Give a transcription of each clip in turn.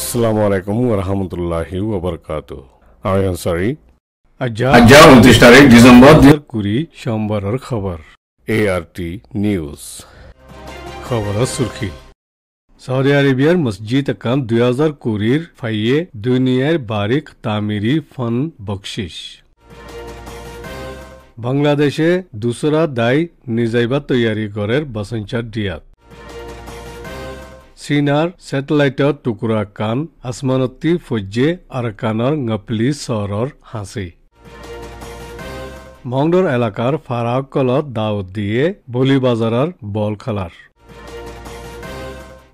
আসসালামু আলাইকুম রহমতুল্লাহি ওবরকাত আমি আনসারি আজ উনত্রিশ তারিখ ডিসেম্বর দুই সোমবারের খবর এ আর টি নিউজ খবর সুরখি সৌদি আরবিয়ার মসজিদ কাম দুই হাজার কুড়ির ফাইয়ে দুনিয়ার বারিক তামিরি ফন বকশিস বাংলাদেশে দুসরা দায় নিজাইবা তৈয়ারি করের বাসঞ্চার ডিয়াত চীনাৰ ছেটেলাইটৰ টুকুৰা কাণ আচমানতি আৰু আৰকানৰ নপলি চহৰৰ সাঁচি মংডৰ এলেকাৰ ফাৰাসকলত দাউদ্দিয়ে বলিবাজাৰৰ বল খেলাৰ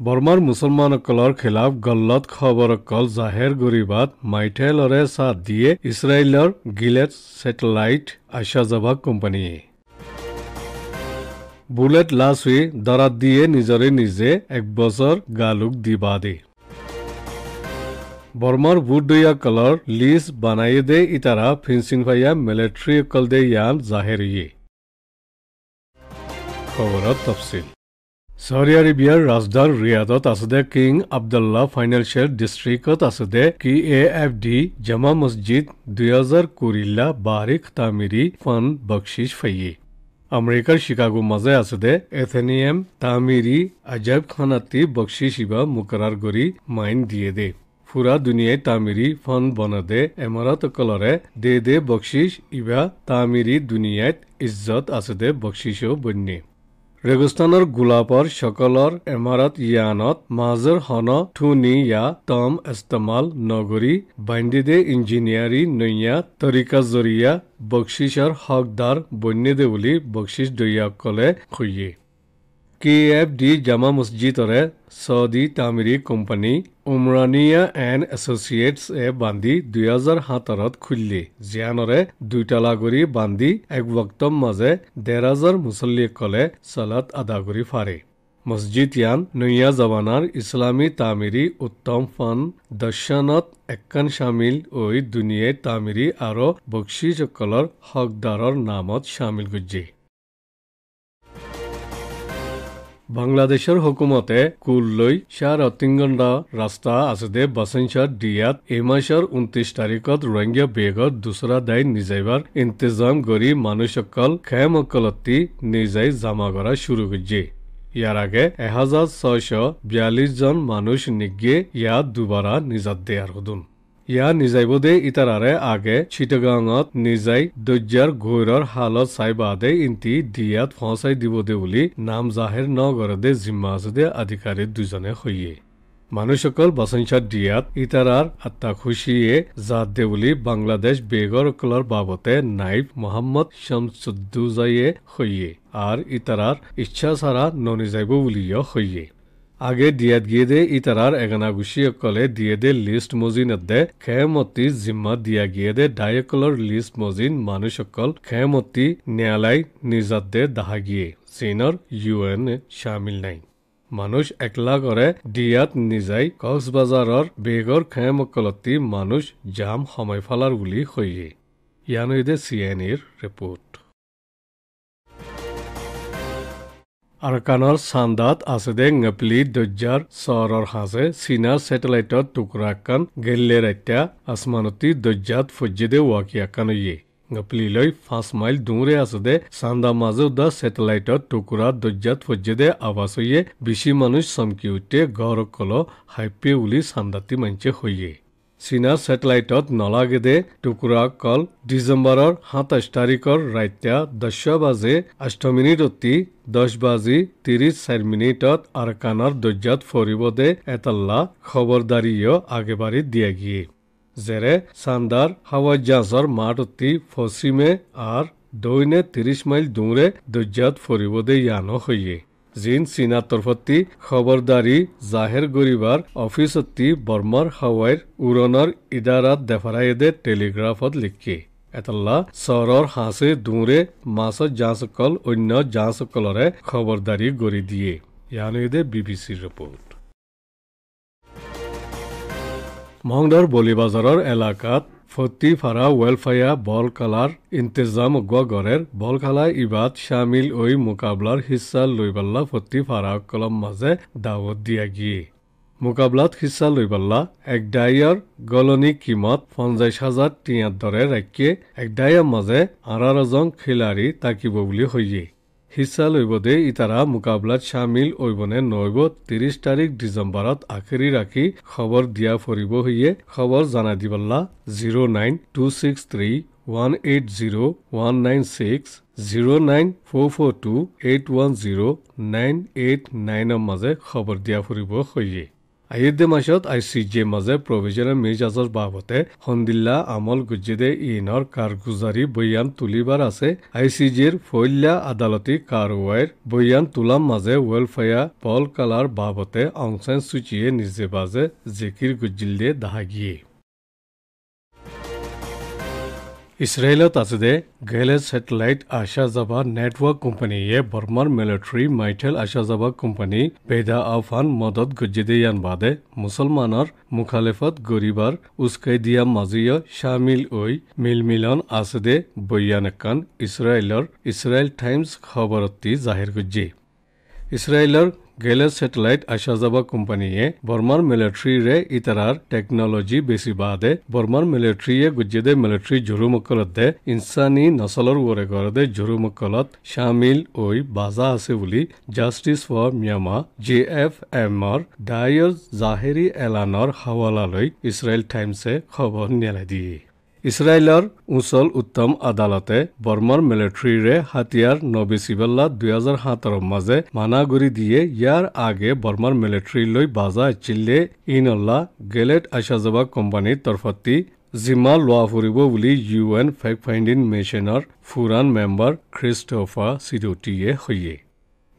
বৰ্মাৰ মুছলমানসকলৰ খিলাফ গল্লত খবৰকল জাহেৰ গৰিবাত মাইথেলৰে চাথ দিয়ে ইছৰাইলৰ গিলেট ছেটেলাইট আশাজাভা কোম্পানীয়ে বুলেট লাচুই দৰাত দিয়ে নিজৰে নিজে এক বছৰ গালুক দিবা দে বৰ্মাৰ বুদ্ধয়া কলৰ লিজ বানায়ে দে ইতাৰা ফিঞ্চিং ফাইয়া মিলিট্ৰী অকল দে ইয়ান জাহেৰিয়ে খবৰত তফচিল চহৰী আৰবিয়াৰ ৰাজধান ৰিয়াদত আছে দে কিং আব্দুল্লাহ ফাইনেন্সিয়েল ডিষ্ট্ৰিক্টত আছে দে কি এ এফ ডি জামা মছজিদ দুই হাজাৰ কুৰিল্লা বাৰিখ তামিৰি ফান বখ্সিছ ফাইয়ে আমেৰিকাৰ চিকাগো মাজে আছে দে এথেনিয়াম তামিৰি আজাব খানাতি বক্সি শিবা মুকরার গরি মাইন দিয়ে দে ফুরা দুনিয়ায় তামিরি ফান বনাদে এমারাত কলরে দে দে বক্সিস ইবা তামিৰি দুনিয়ায় ইজ্জত আছে দে বক্সিসও বন্যে ৰেগস্তানৰ গোলাপৰ সকলৰ এমাৰত য়ানত মাজৰ হন থুনি য়া তম ইস্তমাল নগৰী বান্দিদে ইঞ্জিনিয়াৰী নৈয়া তৰিকা জৰিয়া বক্সিছৰ হকদাৰ বন্যদে বুলি বক্সিছ দৈয়াকলে খুয়ে কে এফ ডি জামা মছজিদৰে চৌদি তামিৰি কোম্পানী উমৰানিয়া এণ্ড এছ'চিয়েটছে বান্ধি দুহেজাৰ সাতৰত খুলিলে জিয়ানৰে দুইতালা কৰি বান্ধি এক বক্তব মাজে ডেৰ হাজাৰ মুছল্লিকসকলে চলাত আদা কৰি ফাৰে মছজিদ ইয়ান নৈয়া জৱানাৰ ইছলামী তামিৰি উত্তম ফান দৰ্শনত একান চামিল ঐ দুনিয়াই তামিৰি আৰু বক্সিজসকলৰ হকদাৰৰ নামত চামিল গুজ্জি বাংলাদেশৰ হকুমতে কুললৈ চাৰ অতিংগণ্ডা ৰাস্তা আছে দে বাচনচাৰ ডিয়াত এই মাহৰ ঊনত্ৰিছ তাৰিখত ৰোহিংগীয়া বেগত দোচৰা দায় নিজাইবাৰ ইন্তজাম কৰি মানুহসকল খেমকলতি নিজাই জমা কৰা শুৰু কৰিছে ইয়াৰ আগে এহাজাৰ ছয়শ বিয়াল্লিছজন মানুহ নিগে ইয়াত দুবাৰা নিজাত দিয়াৰ সোধোন ইয়া নিজাইব দে ইতাৰাৰে আগে চিটগাঙত নিজাই দৰ্জাৰ ঘৈৰৰ হালত চাই বাদে ইন্তি দিয়াত ফঁচাই দিব দে বুলি নাম জাহেৰ নগৰ দে জিম্মা আছে আধিকাৰী দুজনে সৈয়ে মানুহসকল বাচনচাত দিয়াত ইতাৰাৰ আত্মা খুচিয়ে জাত দে বুলি বাংলাদেশ বেগৰসকলৰ কলৰ বাবতে নাইব মহম্মদ শ্যামচুদ্দুজাইয়ে সৈয়ে আৰু ইতাৰাৰ ইচ্ছা চাৰা ননিজাইব বুলিও সৈয়ে আগে দিয়াত গিয়েদে ইতারার এগানা গুশিয়কলে দিয়েদে লিস্ট মজিন দে খেমতি জিম্মা দিয়া গিয়েদে ডায়কলর লিষ্ট মজিন মানুহসকল খেমতি নেয়ালাই নিজাত দে দাহা গিয়ে এন ইউএন শামিল নাই মানুহ একলা কৰে দিয়াত নিজাই কক্সবাজাৰৰ বেগৰ খেমকলতি মানুহ জাম সময় ফালাৰ বলি চি ইয়ানুইদে সিএনইৰ ৰিপৰ্ট আৰকানৰ চান্দাত আছেদে নপলি দজ্জাৰ চহৰৰ সাজে চীনাৰ ছেটেলাইটত টুকুৰা টুকুৰাকান গেল্লে এতিয়া আচমানতী দজ্জাত ফজিদে ৱাকিয়াকান ইয়ে নপলিলৈ পাঁচ মাইল দূৰে আছে দে চান্দা মাজে উদা ছেটেলাইটত টুকুৰা দজ্জাত ফজিদে আৱাজ হৈয়ে বেছি মানুহ চমকি উঠে ঘৰ কল হাইপে বুলি চান্দাটি মঞ্চে হৈয়ে চীনা ছেটেলাইটত নলাগেদে কল ডিচেম্বৰৰ সাতাইছ তাৰিখৰ ৰাত্যা দহ বাজে আঠ মিনিট অতি দহ বাজি ত্ৰিছ চাৰি মিনিটত আৰকানৰ দৰ্জাত ফৰিবদে এটাল্লা খবৰদাৰীয় আগেবাৰী দিয়াগিয়ে যেৰে চান্দাৰ হাৱাই জাহাজৰ মাঠ অতি পশ্চিমে আৰু দৈনে ত্ৰিছ মাইল দূৰে দৰ্জাত ফৰিবদে ইয়ানো হয়ে জিন চীনা তৰফতে খবৰদাৰী জাহেৰ কৰিবাৰ অফিচতে বৰ্মাৰ হাৱাইৰ উৰণৰ ইদাৰাত দেফাৰাইদে টেলিগ্ৰাফত লিখি এটল্লা চহৰৰ সাঁচে দূৰে মাছৰ জাঁচসকল অন্য জাঁচসকলৰে খবৰদাৰী কৰি দিয়ে ইয়ানেদে বি বি চিৰ ৰিপৰ্ট মংগলৰ বলিবাজাৰৰ এলেকাত ফতিফারা ওয়েলফায়া বল কালার ইন্তেজাম গড়ের বল খেলায় ইবাদ শামিল ওই মোকাবলার হিসা লইবাল্লা ফতিফারা কলম মাজে দাওয়াত দিয়া গিয়ে মোকাবলাত হিসা লইবাল্লা এক ডাইয়ার গলনি কিমত পঞ্চাশ হাজার টিয়ার দরে রাখিয়ে এক ডাইয়ার মাঝে আড়ারজন খিলাড়ি তাকিব বুলি হইয়ে হিচা লৈব দে ইতাৰা মোকাবিলাত চামিল অইবনে নহ'ব ত্ৰিছ তাৰিখ ডিচেম্বৰত আখেৰি ৰাখি খবৰ দিয়া ফুৰিব হিয়ে খবৰ জনাই দিবলা zero' nine two six three one eight zero' one nine six zero' nine four four two eight one zero' nine eight নাইনৰ মাজে খবৰ দিয়া ফুৰিব হয়ে আয়ুধ্য মাছত আই চি জে মাজে প্ৰভিজনেল মিৰ্জাজৰ বাবতে সন্দিল্লা আমল গুজিদে ইনৰ কাৰগুজাৰী বৈয়ান তুলিবাৰ আছে আই চি জিৰ ফৈল্যা আদালতী কাৰৱাইৰ বৈয়ান তোলাম মাজে ৱেলফেয়াৰ পল কালাৰ বাবতে অংশ সূচীয়ে নিজে বাজে জেকিৰ গুজিল দে দাহাগিয়ে ইছৰাইলত আছে দে গেলে ছেটেলাইট আশাজাবা নেটৱৰ্ক কোম্পানীয়ে বৰ্মাৰ মিলিটাৰী মাইথেল আশাজাবা কোম্পানী পেদা আফান মদত গজিদেয়ান বাদে মুছলমানৰ মুখালেফত গৰিবাৰ উচকাই দিয়া মাজিয়ে চামিল ঐ মিল মিলন আছে দে বৈয়ানকান ইছৰাইলৰ ইছৰাইল টাইমছ খবৰতী জাহিৰ গুজি ইছৰাইলৰ গেলেছ ছেটেলাইট আশা যাবা কোম্পানীয়ে বৰ্মাৰ মিলিট্ৰীৰে ইতাৰাৰ টেকনলজি বেছি বাদে বৰ্মাৰ মিলিট্ৰীয়ে গুজ্জেদে মিলিট্ৰী ঝুৰুমকলত দে ইনচানী নচলৰ ওৰে ঘৰতে ঝুৰুমকলত চামিল ঐ বাজা আছে বুলি justice for Myanmar J F এমৰ ডায়ৰ জাহেৰী এলানৰ হাৱালালৈ ইছৰাইল টাইমছে খবৰ নেলাই দিয়ে ইছৰাইলৰ উচল উত্তম আদালতে বৰ্মাৰ মিলিট্ৰীৰে হাতিয়াৰ নবি চিবল্লা দুহেজাৰ সাতৰ মাজে মানাগুৰি দিয়ে ইয়াৰ আগে বৰ্মাৰ মিলিট্ৰীলৈ বাজা চিল্লে ইনল্লা গেলেট আশাজবা কোম্পানীৰ তৰফতি জিম্মা লোৱা ফুৰিব বুলি ইউ এন ফেক ফাইণ্ডিং মিছনৰ ফুৰান মেম্বাৰ খ্ৰীষ্টফা চিডোটিয়ে সৈয়ে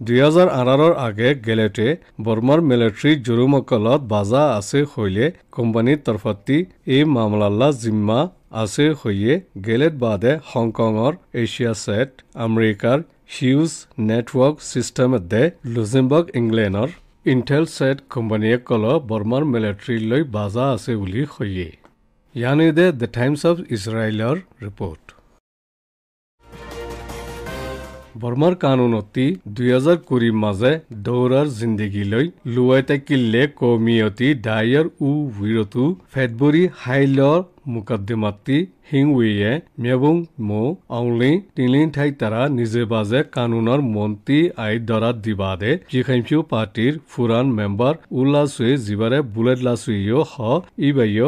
দুহেজাৰ আঠাৰৰ আগে গেলেটে বৰ্মাৰ মিলিট্ৰী জৰুমকলত বাজা আছে শৈলে কোম্পানীৰ তৰফতি এই মামলাল্লা জিম্মা আছেৰ সৈয়ে বাদে হংকঙৰ এছিয়া ছেট আমেৰিকাৰ হিউজ নেটৱৰ্ক ছিষ্টেম দে লুজিমবাৰ্গ ইংলেণ্ডৰ ইণ্টেল ছেট কোম্পানীয়ে কল বৰ্মাৰ মিলিট্ৰীলৈ বাজা আছে বুলি সৈয়ে ইয়ানে দে দ্য টাইমছ অৱ ইজৰাইলৰ ৰিপৰ্ট বৰ্মাৰ কানুনতি দুহেজাৰ কুৰিৰ মাজে দৌৰাৰ জিন্দগীলৈ লুৱাই তাকিলে কমিয়তি ডায়াৰ উ ভিৰতু ফেডবৰী হাইলৰ মোকদ্দমাতি হিংউয়ে মেবং মো অংলিং টিলিং ঠাই তারা নিজে বাজে কানুনার মন্ত্রী আই দরাত দিবাদে জিখাইমফিউ পার্টির ফুরান মেম্বার উল্লাসুয়ে জিবারে বুলেট লাসুয়ো হ ইবাইয়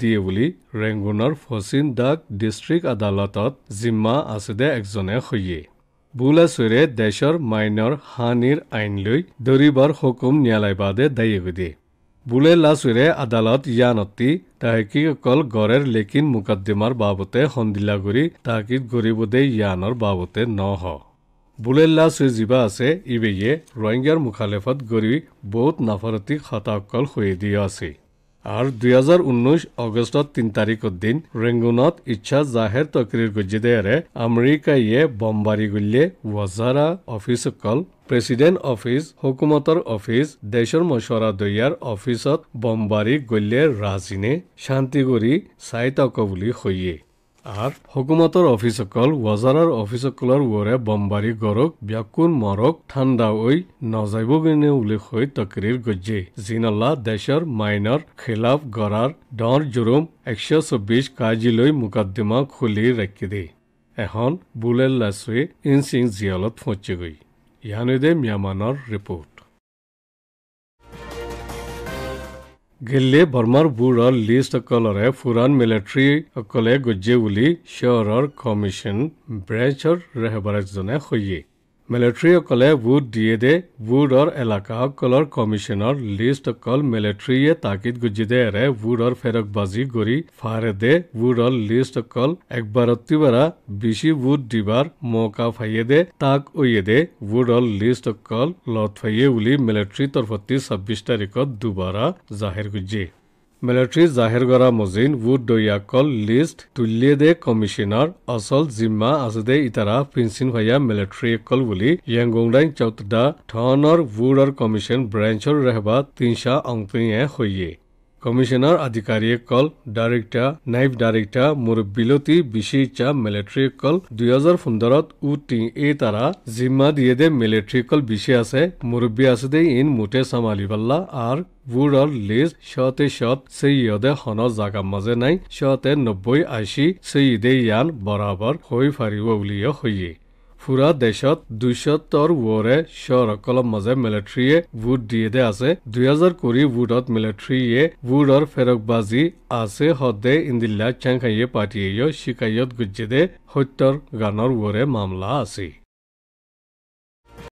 দিয়ে বলি রেঙ্গুনার ফসিন ডাক ডিস্ট্রিক্ট আদালতত জিম্মা আছে দে একজনে হইয়ে বুলাসুয়ে দেশর মাইনর হানির আইন লই দরিবার হুকুম নিয়ালাইবাদে দায়ী দিয়ে বুলে লাছুৰে আদালত ইয়ানতি তাহেকি অকল গড়েৰ লেকিন মোকদ্দমাৰ বাবতে সন্দিলা কৰি তাহি গৰিবদে ইয়ানৰ বাবতে নহ বুলেল্লা চুই জীৱা আছে ইবেয়ে ৰোহিংগাৰ মুখালেফত গৰি বহুত নাফৰতী হতাসকল সুয়েদি আছে আৰু দুহেজাৰ ঊনৈছ আগষ্টত তিনি তাৰিখৰ দিন ৰেংগুনত ইচ্ছা জাহেৰ তকৰিৰ গজিদেৰে আমেৰিকায়ে বম্বাৰী গুলিয়ে ৱজাৰা অফিচসকল প্ৰেচিডেণ্ট অফিচ হুকুমতৰ অফিচ দেশৰ মছৰা দৈয়াৰ অফিচত বম্বাৰী গলিয়ে ৰাজিনে শান্তিগুৰি চাই তক বুলি সৈয়ে আৰ হকুমতৰ অফিস সকল ওয়াজাৰাৰ অফিস সকলৰ ওৰে বম্বাৰি মৰক ঠাণ্ডা ঐ ঠান্ডা নজাইব গিনে উল্লেখ হৈ তকৰিৰ গজ্জে জিনাল্লা দেশৰ মাইনৰ খেলাফ গৰাৰ ডৰ জুৰুম একশো চব্বিশ কাজি লই মুকদ্দমা খুলি ৰাখি দে এখন বুলেল লাসুয়ে ইনসিং জিয়ালত ফচে গই ইয়ানুদে মিয়ামানৰ ৰিপ'ৰ্ট ಗಿಲ್ಲಿ ಬರ್ಮಾರ್ ಬೂಡ ಲೀಸ್ಟ್ ಅಕಲರೆ ಫುರಾನ್ ಮಿಲಿಟರಿ ಅಕಲೆ ಗೊಜ್ಜೆ ಉಲಿ ಶಹರರ್ ಕಮಿಷನ್ ಬ್ರೇಚರ್ ರೆಹಬರಜನೆ ಹೊಯ್ಯಿ মিলিটাৰীসকলে ভোট দিয়ে দে ভোটৰ এলেকাসকলৰ কমিশ্যনৰ লিষ্ট অকল মিলিটাৰীয়ে তাকিদ গুজি দে এৰে ভোটৰ ফেৰকবাজি কৰি ফাৰে দে ভোটৰ লিষ্ট অকল একবাৰতিবাৰা বেছি ভোট দিবাৰ মৌকা ফাইয়ে দে তাক অয়ে দে ভোটৰ লিষ্ট অকল লত ফাইয়ে বুলি মিলিটাৰী তৰফতি ছাব্বিছ তাৰিখত দুবাৰা জাহিৰ গুজি মিলিটাৰী জাহিৰ কৰা মজিন উড দৈয়াকল লিষ্ট তুলিয়ে দে কমিশ্যনাৰ অচল জিম্মা আছে দে ইতাৰা ফিনচিন ভাইয়া মিলিটাৰী কল বুলি য়েংগংডাইন চৌতা থনৰ উড কমিশ্যন ব্ৰেঞ্চৰ ৰেহবা তিনিশা অংতিয়ে হৈয়ে কমিশনাৰ আধিকাৰীয়ে কল ডাইৰেক্টৰ নাইভ ডাইৰেক্টৰ মোৰ বিলতি বিচিচা মিলিট্ৰী কল দুহেজাৰ সোন্দৰত উ টি এ তাৰা জিম্মা দিয়ে দে মিলিট্ৰী কল বিচি আছে মুৰব্বী আছে দে ইন মুঠে চামালি পাল্লা আৰু বুৰৰ লিজ শতে শত চৈয়দে সন জাগাৰ মাজে নাই শতে নব্বৈ আইচি আশী চৈয়দে ইয়ান বৰাবৰ হৈ ফাৰিব উলিয় হৈয়ে ফুৰা দেশত দুইশতৰ ৱৰে শ্বৰ অকলৰ মাজে মিলিট্ৰীয়ে ভোট দিয়ে দে আছে দুহেজাৰ কুৰি ভোটত মিলিট্ৰীয়ে ভোটৰ ফেৰকবাজী আছে সদে ইন্দিল্লা চাংখাইয়ে পাতিয়ে শিকায়ত গুজ্জে দে সত্যৰ গানৰ ৱৰে মামলা আছে